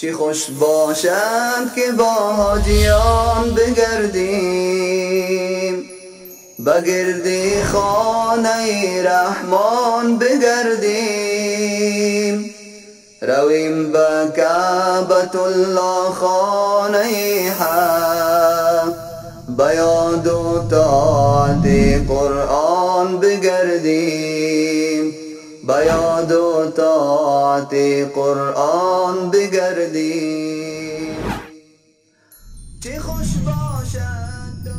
چه خوش باشد که با بگردیم بگردی خانه رحمان بگردیم رویم به کعبت الله خانه حق بیاد و تاعت قرآن بگردیم با و طاعت قرآن بگردی چه خوش باشد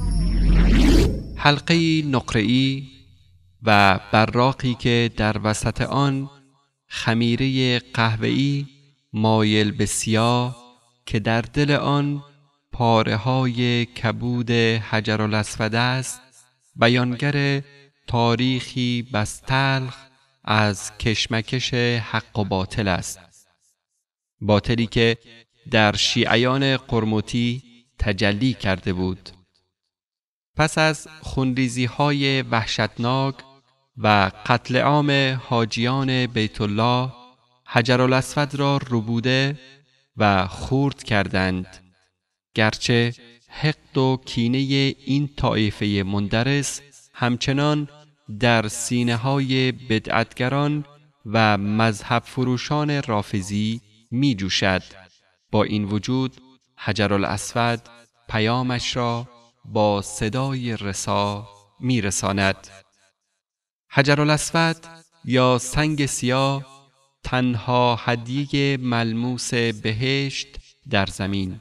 حلقه نقره‌ای و براقی که در وسط آن خمیره قهوه‌ای مایل به که در دل آن پاره های کبود حجر است بیانگر تاریخی تلخ از کشمکش حق و باطل است باطلی که در شیعیان قرموتی تجلی کرده بود پس از خونریزی های وحشتناک و قتل عام حاجیان بیت الله حجر را ربوده و خورد کردند گرچه حقد و کینه این طایفه مندرس همچنان در سینه های بدعتگران و مذهب فروشان رافزی می جوشد. با این وجود حجر الاسود پیامش را با صدای رسا می رساند. حجر یا سنگ سیاه تنها هدیه ملموس بهشت در زمین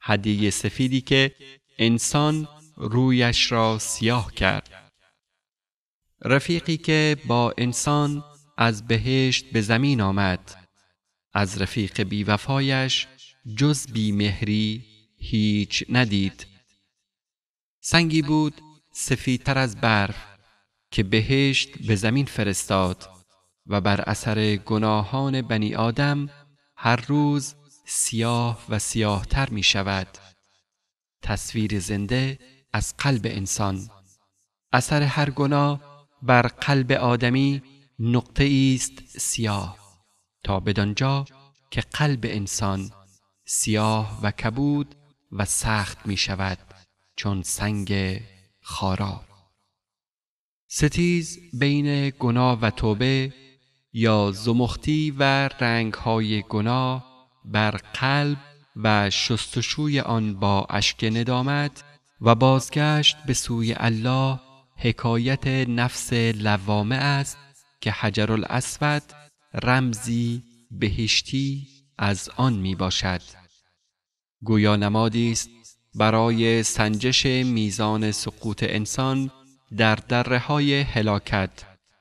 هدیه سفیدی که انسان رویش را سیاه کرد رفیقی که با انسان از بهشت به زمین آمد از رفیق وفایش جز بیمهری هیچ ندید سنگی بود سفیدتر از برف که بهشت به زمین فرستاد و بر اثر گناهان بنی آدم هر روز سیاه و سیاهتر می شود تصویر زنده از قلب انسان اثر هر گناه بر قلب آدمی نقطه است سیاه تا بدانجا که قلب انسان سیاه و کبود و سخت می شود چون سنگ خارا ستیز بین گناه و توبه یا زمختی و رنگ های گناه بر قلب و شستشوی آن با اشک ندامت و بازگشت به سوی الله حکایت نفس لوامه است که حجر الاسود رمزی بهشتی از آن می باشد گویا نمادی است برای سنجش میزان سقوط انسان در دره های هلاکت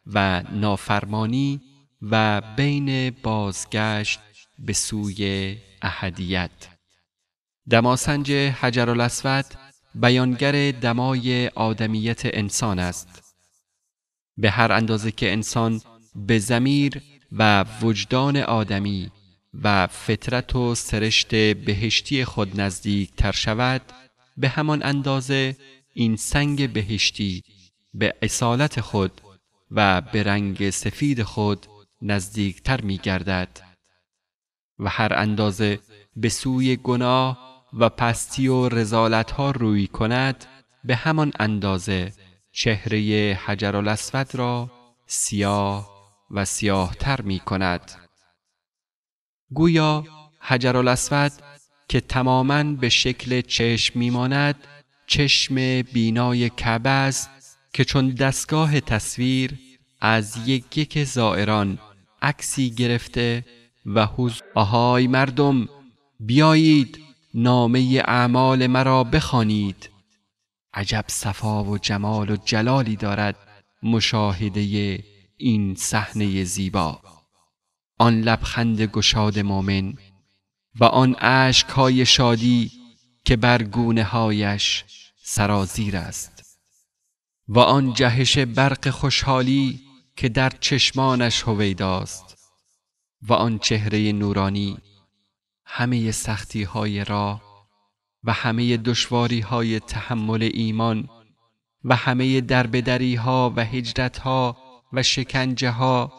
و نافرمانی و بین بازگشت به سوی احدیت دماسنج حجر الاسود بیانگر دمای آدمیت انسان است به هر اندازه که انسان به زمیر و وجدان آدمی و فطرت و سرشت بهشتی خود نزدیک تر شود به همان اندازه این سنگ بهشتی به اصالت خود و به رنگ سفید خود تر می گردد و هر اندازه به سوی گناه و پستی و رزالت ها روی کند به همان اندازه چهره حجر را سیاه و تر می کند گویا حجر که تماما به شکل چشم می ماند چشم بینای کعبه است که چون دستگاه تصویر از یک یک زائران عکسی گرفته و حوز آهای مردم بیایید نامه اعمال مرا بخوانید عجب صفا و جمال و جلالی دارد مشاهده این صحنه زیبا آن لبخند گشاد مؤمن و آن اشکهای شادی که بر گونه هایش سرازیر است و آن جهش برق خوشحالی که در چشمانش هویداست و آن چهره نورانی همه سختی های را و همه دشواری های تحمل ایمان و همه دربدری ها و هجرت ها و شکنجه ها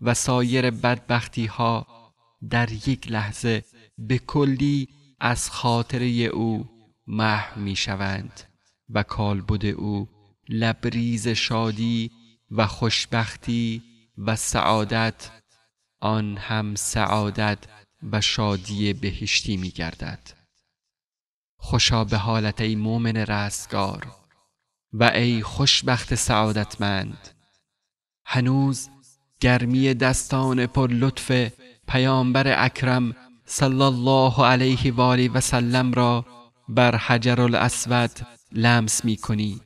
و سایر بدبختی ها در یک لحظه به کلی از خاطره او محو می شوند و کالبد او لبریز شادی و خوشبختی و سعادت آن هم سعادت و شادی بهشتی می گردد. خوشا به حالت ای مؤمن رستگار و ای خوشبخت سعادتمند هنوز گرمی دستان پر لطف پیامبر اکرم صلی الله علیه و آله و سلم را بر حجر الاسود لمس می کنی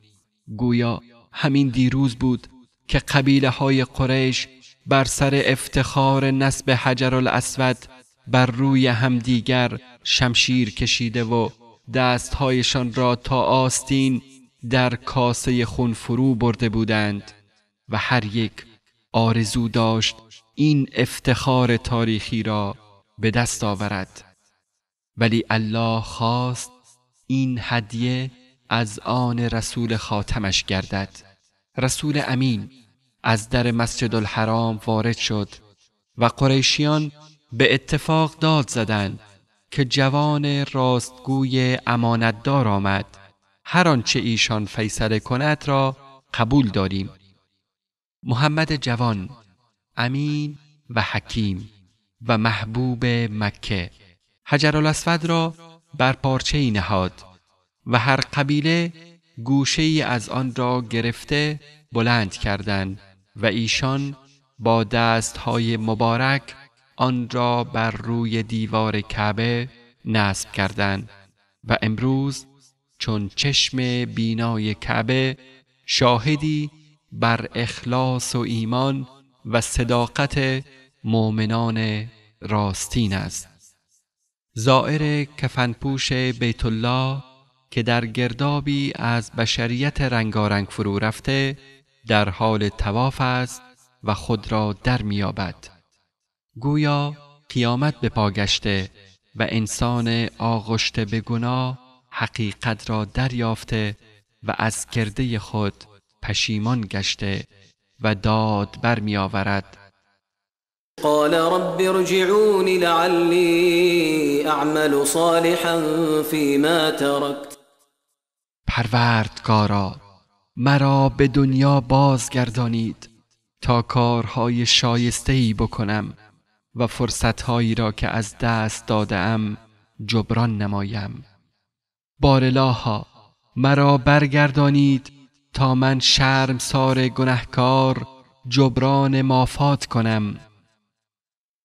گویا همین دیروز بود که قبیله های قریش بر سر افتخار نسب حجر الاسود بر روی همدیگر شمشیر کشیده و دستهایشان را تا آستین در کاسه خون فرو برده بودند و هر یک آرزو داشت این افتخار تاریخی را به دست آورد ولی الله خواست این هدیه از آن رسول خاتمش گردد رسول امین از در مسجد الحرام وارد شد و قریشیان به اتفاق داد زدند که جوان راستگوی امانتدار آمد هر آنچه ایشان فیصله کند را قبول داریم محمد جوان امین و حکیم و محبوب مکه حجرالاسود را بر پارچه نهاد و هر قبیله گوشه ای از آن را گرفته بلند کردند و ایشان با های مبارک آن را بر روی دیوار کعبه نصب کردند و امروز چون چشم بینای کعبه شاهدی بر اخلاص و ایمان و صداقت مؤمنان راستین است زائر کفنپوش بیت الله که در گردابی از بشریت رنگارنگ فرو رفته در حال تواف است و خود را در میابد گویا قیامت به پا گشته و انسان آغشته به گناه حقیقت را دریافته و از کرده خود پشیمان گشته و داد برمیآورد قال رب ارجعون لعلی اعمل صالحا فیما ترکت پروردگارا مرا به دنیا بازگردانید تا کارهای شایسته ای بکنم و فرصتهایی را که از دست دادم جبران نمایم بارلاها مرا برگردانید تا من شرمسار گنهکار جبران مافات کنم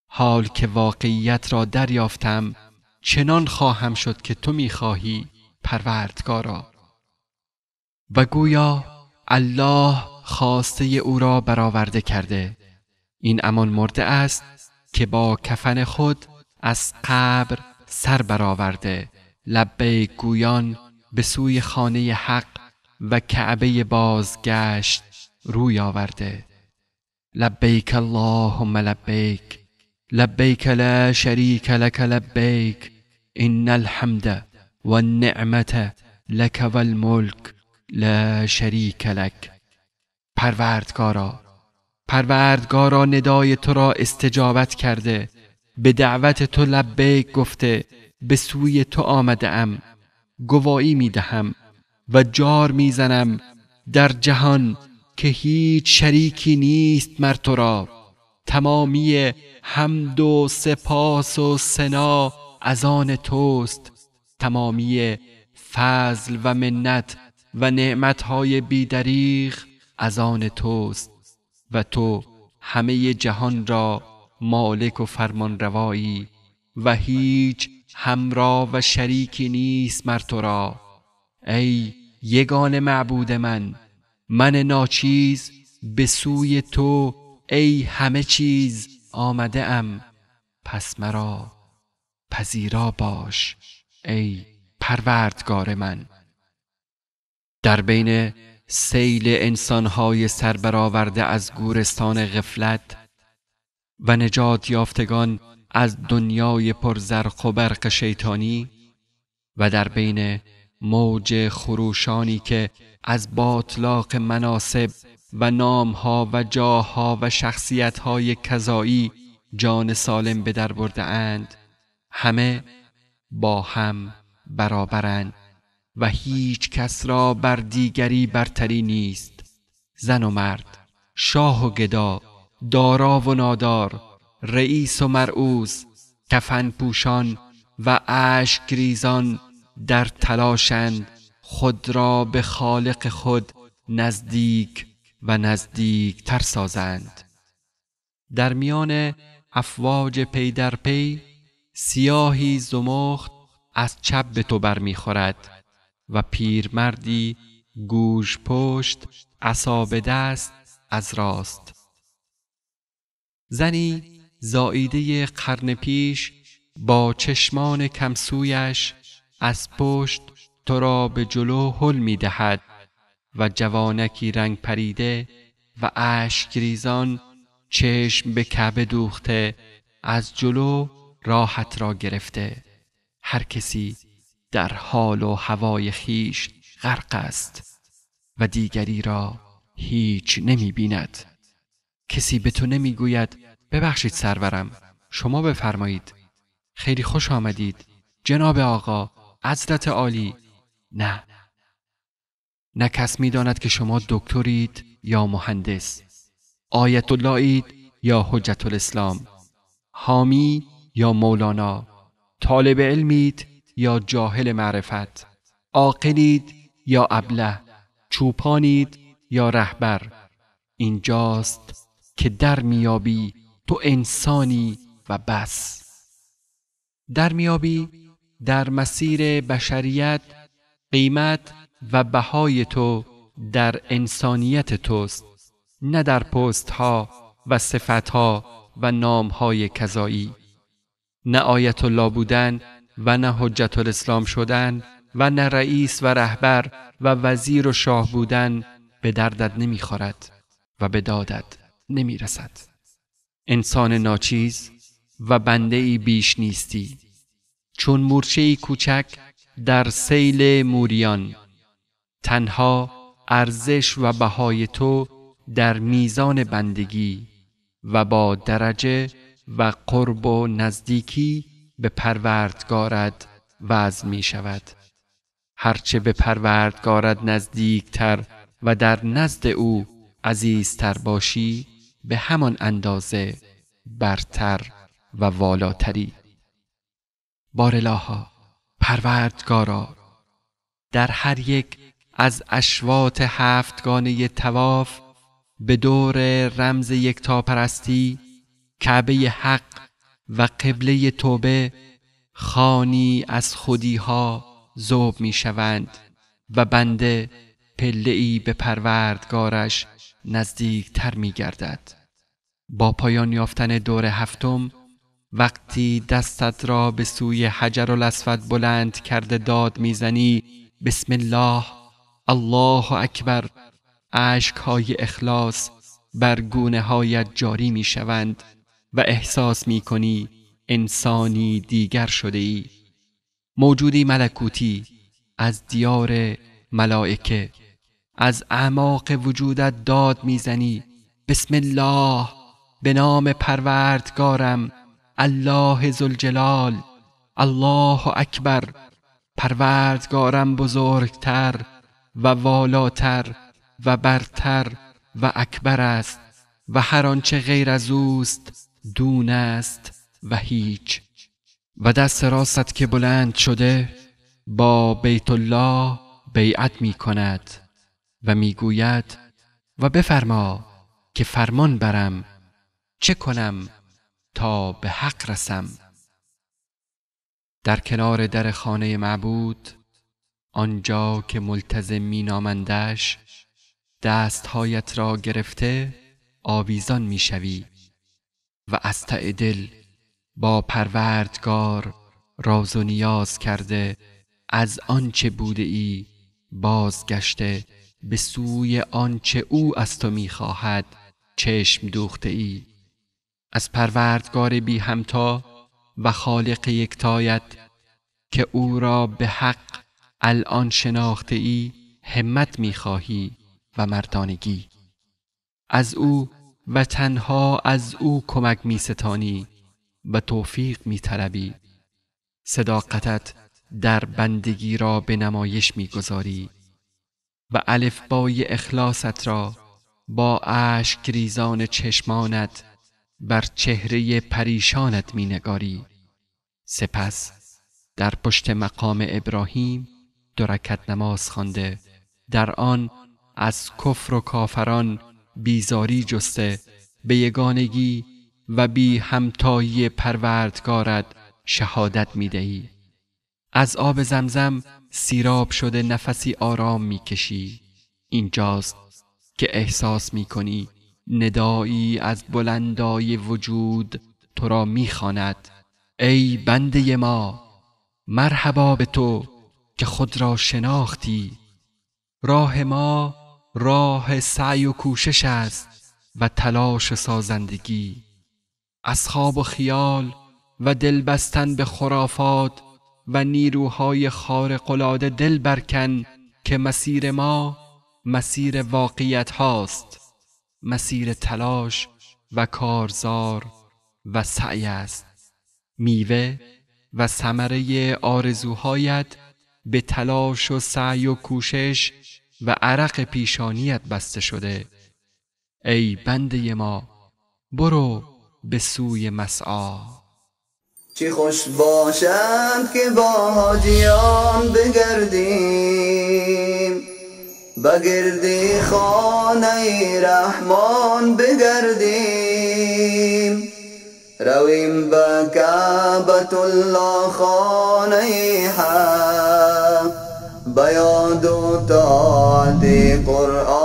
حال که واقعیت را دریافتم چنان خواهم شد که تو میخواهی پروردگارا و گویا الله خواسته او را برآورده کرده این امان مرده است که با کفن خود از قبر سر برآورده لبه گویان به سوی خانه حق و کعبه بازگشت روی آورده لبیک اللهم لبیک لبیک لا شریک لک لبیک ان الحمد والنعمت لک والملک لا شریک لک پروردگارا پروردگارا ندای تو را استجابت کرده به دعوت تو لبیک گفته به سوی تو آمده ام گواهی می دهم و جار می زنم در جهان که هیچ شریکی نیست مر تو را تمامی حمد و سپاس و سنا از آن توست تمامی فضل و منت و نعمتهای بیدریغ از آن توست و تو همه جهان را مالک و فرمانروایی و هیچ همراه و شریکی نیست مر تو را ای یگان معبود من من ناچیز به سوی تو ای همه چیز آمده ام پس مرا پذیرا باش ای پروردگار من در بین سیل انسانهای سربرآورده از گورستان غفلت و نجات یافتگان از دنیای پرزرق و برق شیطانی و در بین موج خروشانی که از باطلاق مناسب و نامها و جاها و شخصیتهای کذایی جان سالم به در برده اند همه با هم برابرند و هیچ کس را بر دیگری برتری نیست زن و مرد شاه و گدا دارا و نادار رئیس و مرعوز کفن پوشان و اشک ریزان در تلاشند خود را به خالق خود نزدیک و نزدیک تر سازند در میان افواج پی در پی سیاهی زمخت از چپ به تو برمیخورد و پیرمردی گوش پشت عصا دست از راست زنی زاییده قرن پیش با چشمان کمسویش از پشت تو را به جلو حل می و جوانکی رنگ پریده و اشک ریزان چشم به کعبه دوخته از جلو راحت را گرفته هر کسی در حال و هوای خیش غرق است و دیگری را هیچ نمی بیند. کسی به تو نمی گوید ببخشید سرورم شما بفرمایید خیلی خوش آمدید جناب آقا عزلت عالی نه نه کس می داند که شما دکترید یا مهندس آیت اللهید یا حجت الاسلام حامی یا مولانا طالب علمید یا جاهل معرفت عاقلید یا ابله چوپانید یا رهبر اینجاست که در میابی تو انسانی و بس در میابی در مسیر بشریت قیمت و بهای تو در انسانیت توست نه در پست ها و صفت ها و نام های کذایی نه آیت الله بودن و نه حجت الاسلام شدن و نه رئیس و رهبر و وزیر و شاه بودن به دردت نمیخورد و به دادت نمیرسد انسان ناچیز و بنده ای بیش نیستی چون مورچه کوچک در سیل موریان تنها ارزش و بهای تو در میزان بندگی و با درجه و قرب و نزدیکی به پروردگارد وزن می شود هرچه به پروردگارد نزدیکتر و در نزد او عزیزتر باشی به همان اندازه برتر و والاتری بارلاها پروردگارا در هر یک از اشوات هفتگانه تواف به دور رمز یک پرستی کعبه حق و قبله توبه خانی از خودی ها زوب می شوند و بنده پله ای به پروردگارش نزدیک تر می گردد. با پایان یافتن دور هفتم وقتی دستت را به سوی حجر الاسود بلند کرده داد میزنی بسم الله الله اکبر اشک های اخلاص بر گونه هایت جاری می شوند و احساس می کنی انسانی دیگر شده ای موجودی ملکوتی از دیار ملائکه از اعماق وجودت داد میزنی بسم الله به نام پروردگارم الله زلجلال الله اکبر پروردگارم بزرگتر و والاتر و برتر و اکبر است و هر آنچه غیر از اوست دون است و هیچ و دست راست که بلند شده با بیت الله بیعت می کند و میگوید و بفرما که فرمان برم چه کنم تا به حق رسم در کنار در خانه معبود آنجا که ملتزم می نامندش دستهایت را گرفته آویزان می و از ته دل با پروردگار راز و نیاز کرده از آنچه بوده ای بازگشته به سوی آنچه او از تو میخواهد چشم دوخته ای از پروردگار بی همتا و خالق یکتایت که او را به حق الان شناخته ای همت میخواهی و مردانگی از او و تنها از او کمک می ستانی و توفیق می طلبی. صداقتت در بندگی را به نمایش می گذاری و الفبای اخلاصت را با اشک ریزان چشمانت بر چهره پریشانت می نگاری. سپس در پشت مقام ابراهیم درکت نماز خوانده در آن از کفر و کافران بیزاری جسته به یگانگی و بی همتایی پروردگارت شهادت می دهی. از آب زمزم سیراب شده نفسی آرام می کشی. اینجاست که احساس می کنی ندایی از بلندای وجود تو را می خاند. ای بنده ما مرحبا به تو که خود را شناختی راه ما راه سعی و کوشش است و تلاش سازندگی از خواب و خیال و دل به خرافات و نیروهای خارقلاده دل برکن که مسیر ما مسیر واقعیت هاست مسیر تلاش و کارزار و سعی است میوه و ثمره آرزوهایت به تلاش و سعی و کوشش و عرق پیشانیت بسته شده ای بنده ما برو به سوی مسعا چه خوش باشد که با حاجیان بگردیم بگردی خانه رحمان بگردیم رویم به کعبت الله خانه حق بياض تعدي قرآن